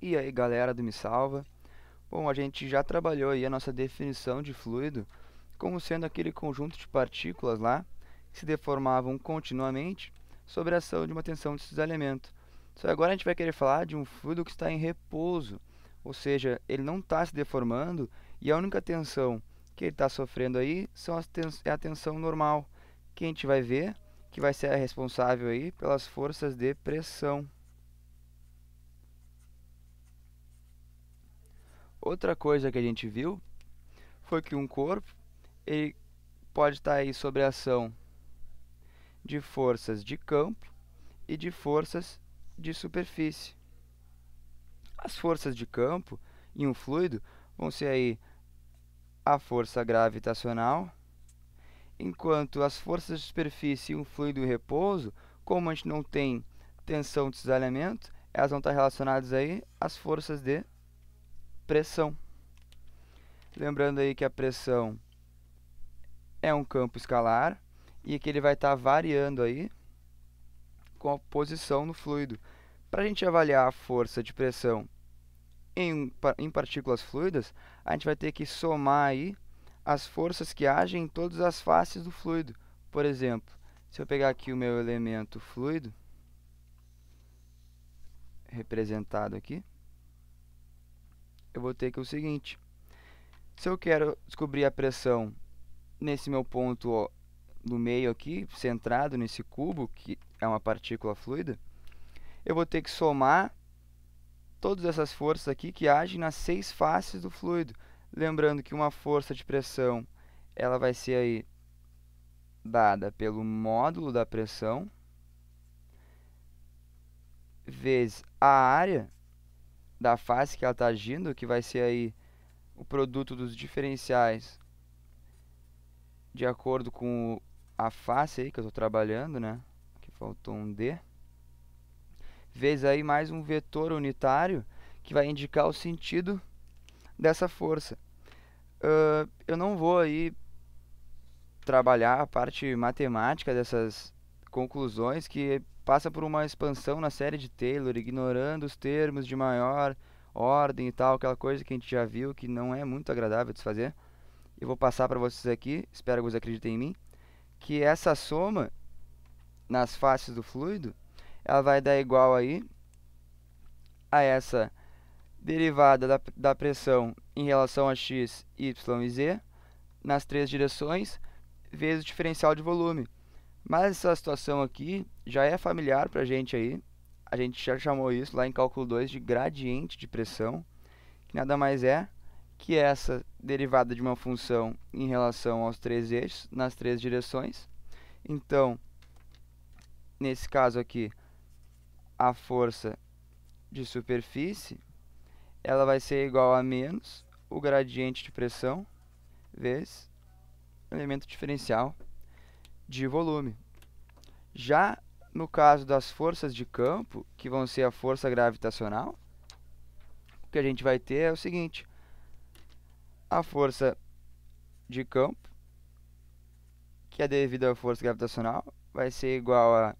E aí galera do Me Salva? Bom, a gente já trabalhou aí a nossa definição de fluido como sendo aquele conjunto de partículas lá que se deformavam continuamente sob a ação de uma tensão desses elementos. Só que agora a gente vai querer falar de um fluido que está em repouso, ou seja, ele não está se deformando e a única tensão que ele está sofrendo aí são tens é a tensão normal, que a gente vai ver que vai ser a responsável aí pelas forças de pressão. Outra coisa que a gente viu foi que um corpo ele pode estar aí sobre a ação de forças de campo e de forças de superfície. As forças de campo em um fluido vão ser aí a força gravitacional, enquanto as forças de superfície em um fluido em repouso, como a gente não tem tensão de cisalhamento, elas vão estar relacionadas aí às forças de pressão. Lembrando aí que a pressão é um campo escalar e que ele vai estar tá variando aí com a posição no fluido. Para a gente avaliar a força de pressão em, em partículas fluidas, a gente vai ter que somar aí as forças que agem em todas as faces do fluido. Por exemplo, se eu pegar aqui o meu elemento fluido, representado aqui, eu vou ter que é o seguinte. Se eu quero descobrir a pressão nesse meu ponto ó, no meio aqui, centrado nesse cubo, que é uma partícula fluida, eu vou ter que somar todas essas forças aqui que agem nas seis faces do fluido. Lembrando que uma força de pressão ela vai ser aí dada pelo módulo da pressão vezes a área da face que ela está agindo, que vai ser aí o produto dos diferenciais de acordo com a face aí que eu estou trabalhando, né? Que faltou um D. Vez aí mais um vetor unitário que vai indicar o sentido dessa força. Uh, eu não vou aí trabalhar a parte matemática dessas conclusões que passa por uma expansão na série de Taylor, ignorando os termos de maior ordem e tal, aquela coisa que a gente já viu que não é muito agradável de se fazer. Eu vou passar para vocês aqui, espero que vocês acreditem em mim, que essa soma nas faces do fluido, ela vai dar igual aí a essa derivada da, da pressão em relação a x, y e z nas três direções, vezes o diferencial de volume. Mas essa situação aqui já é familiar para a gente aí. A gente já chamou isso lá em cálculo 2 de gradiente de pressão, que nada mais é que essa derivada de uma função em relação aos três eixos, nas três direções. Então, nesse caso aqui, a força de superfície, ela vai ser igual a menos o gradiente de pressão vezes elemento diferencial de volume. Já no caso das forças de campo, que vão ser a força gravitacional, o que a gente vai ter é o seguinte: a força de campo, que é devida à força gravitacional, vai ser igual a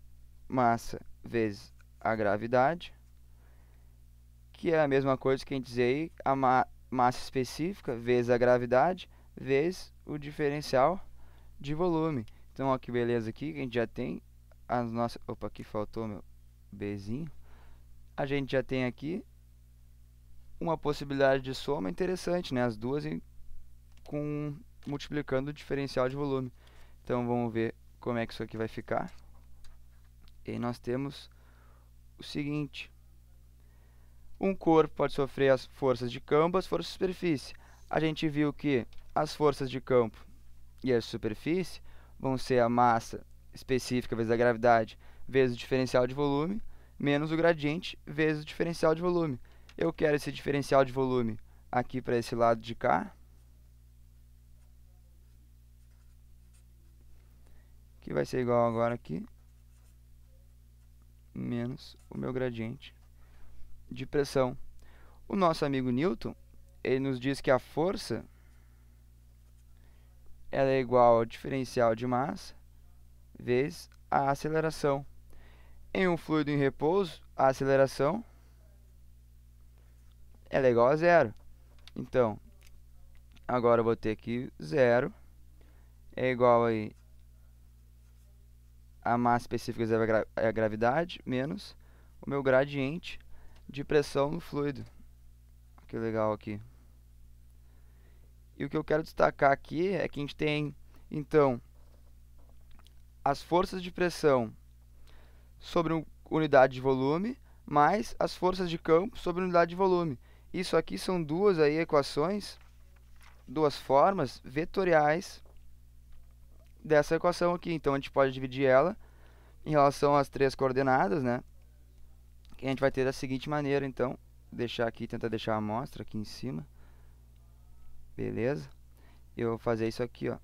massa vezes a gravidade, que é a mesma coisa que a gente dizer aí, a ma massa específica vezes a gravidade vezes o diferencial de volume. Então, ó que beleza aqui, a gente já tem as nossas... Opa, aqui faltou meu Bzinho. A gente já tem aqui uma possibilidade de soma interessante, né? As duas com multiplicando o diferencial de volume. Então, vamos ver como é que isso aqui vai ficar. E nós temos o seguinte. Um corpo pode sofrer as forças de campo, as forças de superfície. A gente viu que as forças de campo e a superfície vão ser a massa específica vezes a gravidade vezes o diferencial de volume, menos o gradiente vezes o diferencial de volume. Eu quero esse diferencial de volume aqui para esse lado de cá, que vai ser igual agora aqui, menos o meu gradiente de pressão. O nosso amigo Newton, ele nos diz que a força ela é igual ao diferencial de massa vezes a aceleração. Em um fluido em repouso, a aceleração ela é igual a zero. Então, agora eu vou ter aqui zero é igual a a massa específica é, é a gravidade menos o meu gradiente de pressão no fluido. Que legal aqui. E o que eu quero destacar aqui é que a gente tem, então, as forças de pressão sobre unidade de volume, mais as forças de campo sobre unidade de volume. Isso aqui são duas aí equações, duas formas vetoriais dessa equação aqui. Então, a gente pode dividir ela em relação às três coordenadas, né? Que a gente vai ter da seguinte maneira, então, deixar aqui, tentar deixar a amostra aqui em cima. Beleza? Eu vou fazer isso aqui, ó.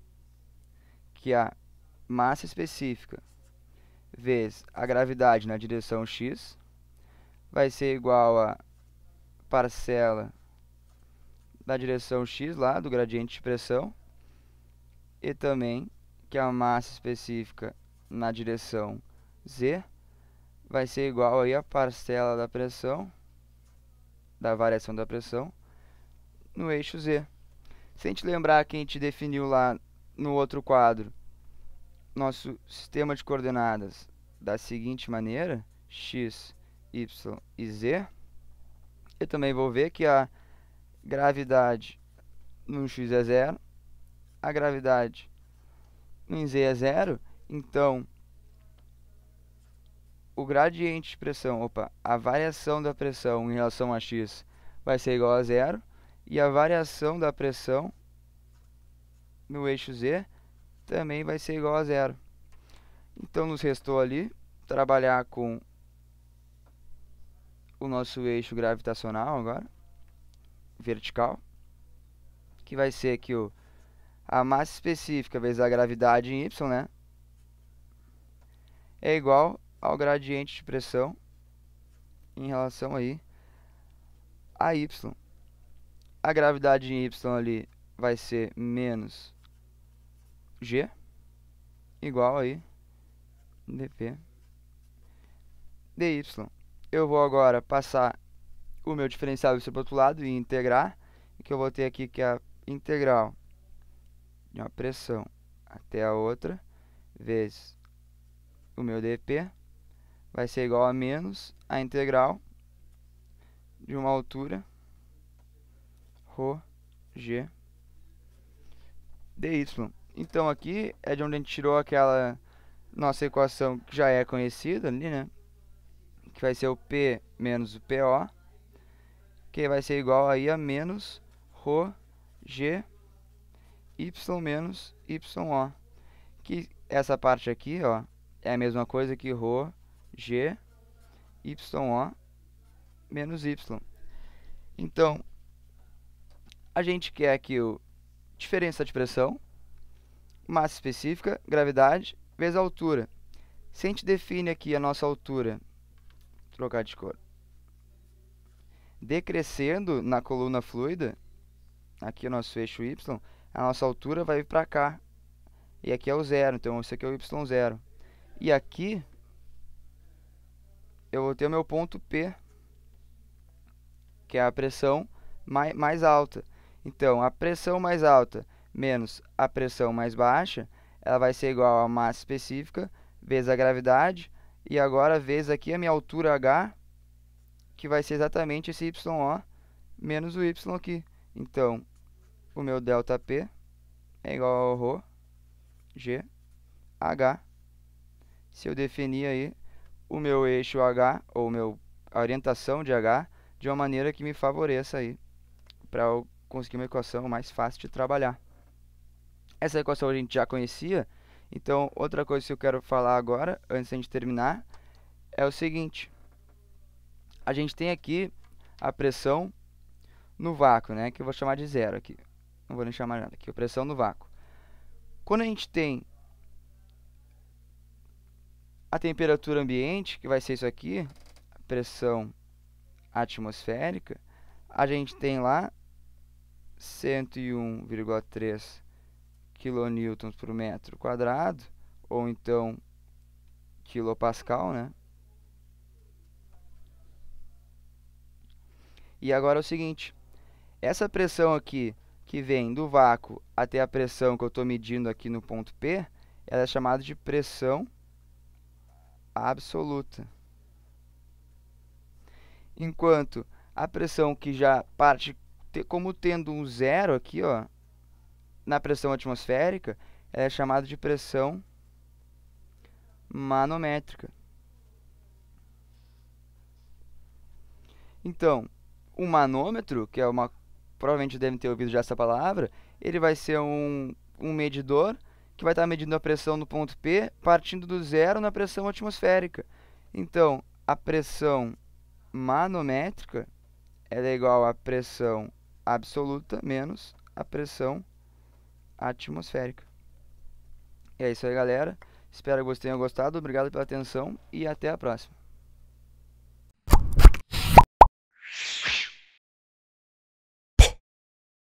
Que a massa específica vezes a gravidade na direção x vai ser igual a parcela da direção x lá do gradiente de pressão e também que a massa específica na direção z vai ser igual aí a parcela da pressão da variação da pressão no eixo z. Se a gente lembrar que a gente definiu lá no outro quadro nosso sistema de coordenadas da seguinte maneira, x, y e z, eu também vou ver que a gravidade no x é zero, a gravidade no z é zero, então o gradiente de pressão, opa, a variação da pressão em relação a x vai ser igual a zero, e a variação da pressão no eixo Z também vai ser igual a zero. Então, nos restou ali trabalhar com o nosso eixo gravitacional agora, vertical, que vai ser que o, a massa específica vezes a gravidade em Y, né? É igual ao gradiente de pressão em relação aí a Y a gravidade em Y ali vai ser menos G, igual aí, dP, dy. Eu vou agora passar o meu diferencial para o outro lado e integrar, que eu vou ter aqui que é a integral de uma pressão até a outra, vezes o meu dP, vai ser igual a menos a integral de uma altura G dy. Então aqui é de onde a gente tirou aquela nossa equação que já é conhecida ali, né? Que vai ser o P menos o PO, que vai ser igual aí a menos Rho G Y menos YO. Que essa parte aqui, ó, é a mesma coisa que Rho G YO menos Y. Então, a gente quer que o diferença de pressão, massa específica, gravidade, vezes a altura. Se a gente define aqui a nossa altura, trocar de cor, decrescendo na coluna fluida, aqui é o nosso eixo Y, a nossa altura vai vir para cá. E aqui é o zero, então esse aqui é o Y0. E aqui, eu vou ter o meu ponto P, que é a pressão mais, mais alta. Então, a pressão mais alta menos a pressão mais baixa, ela vai ser igual a massa específica vezes a gravidade, e agora vezes aqui a minha altura h, que vai ser exatamente esse YO menos o Y aqui. Então, o meu delta P é igual a ρ G H. Se eu definir aí o meu eixo H, ou meu, a orientação de H, de uma maneira que me favoreça aí para conseguir uma equação mais fácil de trabalhar. Essa equação a gente já conhecia, então outra coisa que eu quero falar agora, antes de a gente terminar, é o seguinte. A gente tem aqui a pressão no vácuo, né, que eu vou chamar de zero aqui. Não vou nem chamar nada aqui, pressão no vácuo. Quando a gente tem a temperatura ambiente, que vai ser isso aqui, pressão atmosférica, a gente tem lá 101,3 kN por metro quadrado, ou então quilopascal, né? E agora é o seguinte, essa pressão aqui que vem do vácuo até a pressão que eu estou medindo aqui no ponto P, ela é chamada de pressão absoluta. Enquanto a pressão que já parte como tendo um zero aqui, ó, na pressão atmosférica, ela é chamada de pressão manométrica. Então, um manômetro, que é uma provavelmente devem ter ouvido já essa palavra, ele vai ser um, um medidor que vai estar medindo a pressão no ponto P, partindo do zero na pressão atmosférica. Então, a pressão manométrica é igual à pressão absoluta menos a pressão atmosférica. E é isso aí, galera. Espero que vocês tenham gostado. Obrigado pela atenção e até a próxima.